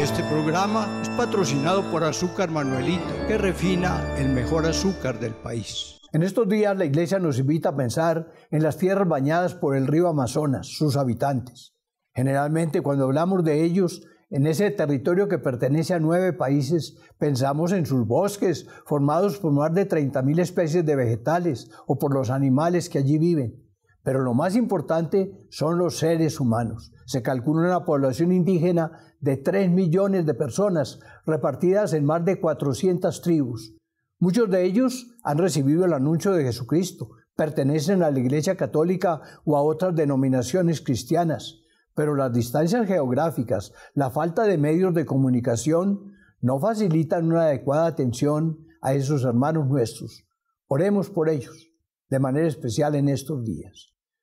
Este programa es patrocinado por Azúcar manuelito, que refina el mejor azúcar del país. En estos días la iglesia nos invita a pensar en las tierras bañadas por el río Amazonas, sus habitantes. Generalmente cuando hablamos de ellos, en ese territorio que pertenece a nueve países, pensamos en sus bosques, formados por más de 30.000 especies de vegetales o por los animales que allí viven. Pero lo más importante son los seres humanos. Se calcula una población indígena de 3 millones de personas repartidas en más de 400 tribus. Muchos de ellos han recibido el anuncio de Jesucristo, pertenecen a la Iglesia Católica o a otras denominaciones cristianas, pero las distancias geográficas, la falta de medios de comunicación, no facilitan una adecuada atención a esos hermanos nuestros. Oremos por ellos, de manera especial en estos días.